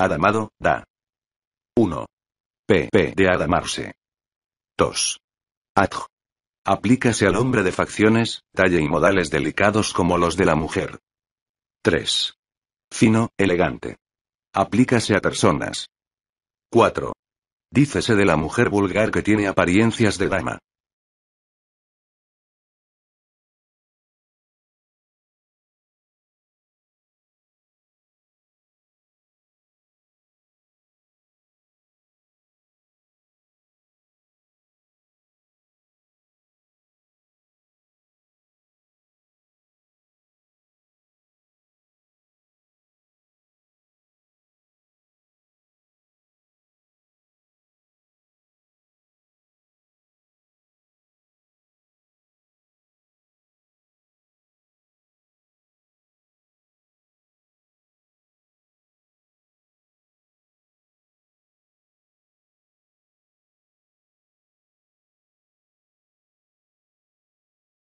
Adamado, da. 1. PP de adamarse. 2. Adj. Aplícase al hombre de facciones, talle y modales delicados como los de la mujer. 3. Fino, elegante. Aplícase a personas. 4. Dícese de la mujer vulgar que tiene apariencias de dama.